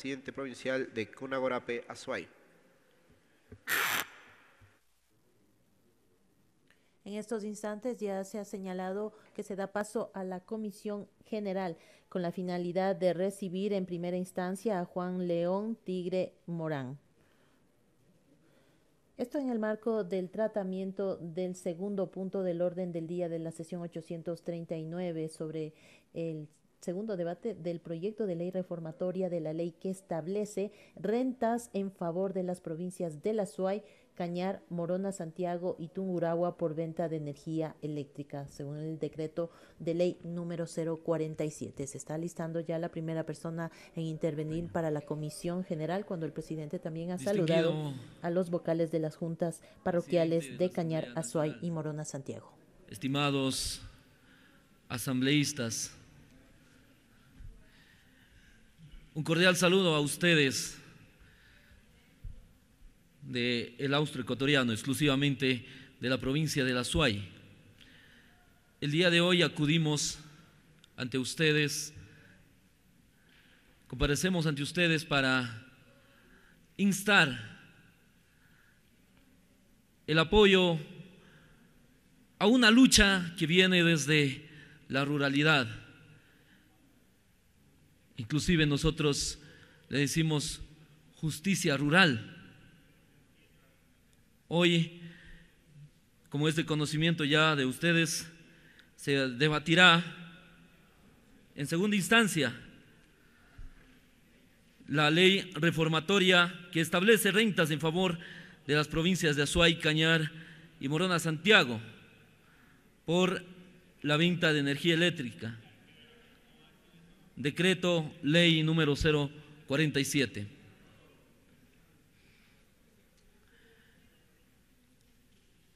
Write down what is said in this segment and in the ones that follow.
presidente provincial de Cunagorape, Azuay. En estos instantes ya se ha señalado que se da paso a la comisión general con la finalidad de recibir en primera instancia a Juan León Tigre Morán. Esto en el marco del tratamiento del segundo punto del orden del día de la sesión 839 sobre el segundo debate del proyecto de ley reformatoria de la ley que establece rentas en favor de las provincias de la SUAY, Cañar, Morona, Santiago y Tunguragua por venta de energía eléctrica, según el decreto de ley número 047. Se está listando ya la primera persona en intervenir para la Comisión General, cuando el presidente también ha saludado a los vocales de las juntas parroquiales de Cañar, Azuay y Morona, Santiago. Estimados asambleístas, Un cordial saludo a ustedes del austro austroecuatoriano, exclusivamente de la provincia de La Suay. El día de hoy acudimos ante ustedes, comparecemos ante ustedes para instar el apoyo a una lucha que viene desde la ruralidad Inclusive nosotros le decimos justicia rural. Hoy, como es de conocimiento ya de ustedes, se debatirá en segunda instancia la ley reformatoria que establece rentas en favor de las provincias de Azuay, Cañar y Morona Santiago por la venta de energía eléctrica decreto ley número 047.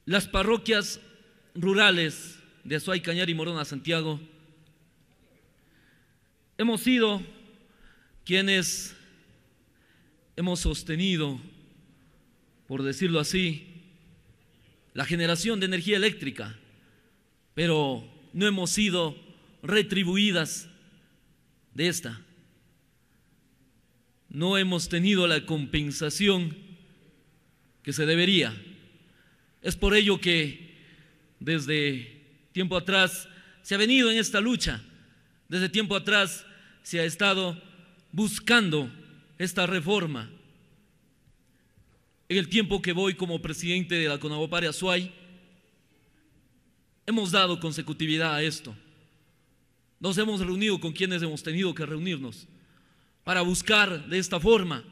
Las parroquias rurales de Azuay, Cañar y Morona, Santiago, hemos sido quienes hemos sostenido, por decirlo así, la generación de energía eléctrica, pero no hemos sido retribuidas de esta. No hemos tenido la compensación que se debería. Es por ello que desde tiempo atrás se ha venido en esta lucha, desde tiempo atrás se ha estado buscando esta reforma. En el tiempo que voy como presidente de la Conabopare Azuay, hemos dado consecutividad a esto. Nos hemos reunido con quienes hemos tenido que reunirnos para buscar de esta forma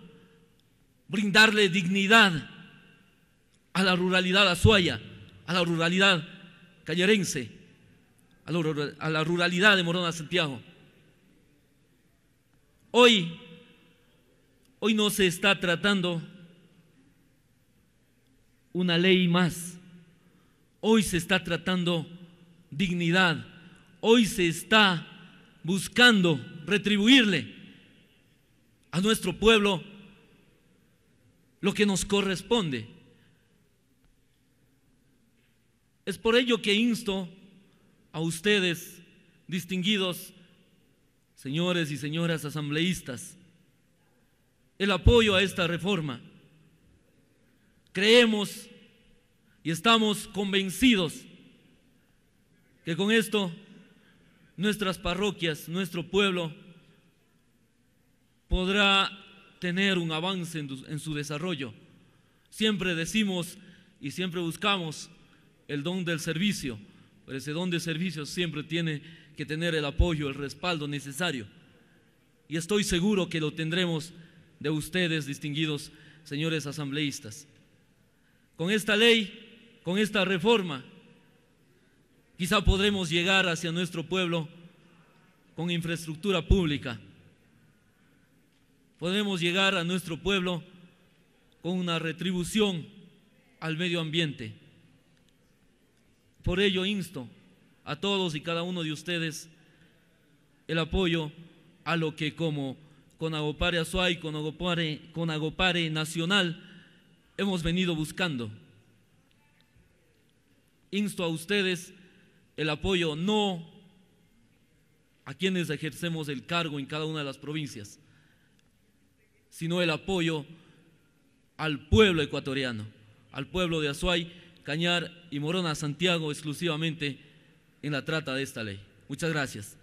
brindarle dignidad a la ruralidad azuaya, a la ruralidad callarense, a la ruralidad de Morona Santiago. Hoy, hoy no se está tratando una ley más, hoy se está tratando dignidad, hoy se está buscando retribuirle a nuestro pueblo lo que nos corresponde. Es por ello que insto a ustedes, distinguidos señores y señoras asambleístas, el apoyo a esta reforma. Creemos y estamos convencidos que con esto nuestras parroquias, nuestro pueblo, podrá tener un avance en, su desarrollo. Siempre decimos y siempre buscamos el don del servicio, pero ese don de servicio siempre tiene que tener el apoyo, el respaldo necesario. Y estoy seguro que lo tendremos de ustedes, distinguidos señores asambleístas. Con esta ley, con esta reforma, Quizá podremos llegar hacia nuestro pueblo con infraestructura pública. Podremos llegar a nuestro pueblo con una retribución al medio ambiente. Por ello insto a todos y cada uno de ustedes el apoyo a lo que como Conagopare Azuay, Conagopare, Conagopare Nacional hemos venido buscando. Insto a ustedes el apoyo no a quienes ejercemos el cargo en cada una de las provincias, sino el apoyo al pueblo ecuatoriano, al pueblo de Azuay, Cañar y Morona, Santiago, exclusivamente en la trata de esta ley. Muchas gracias.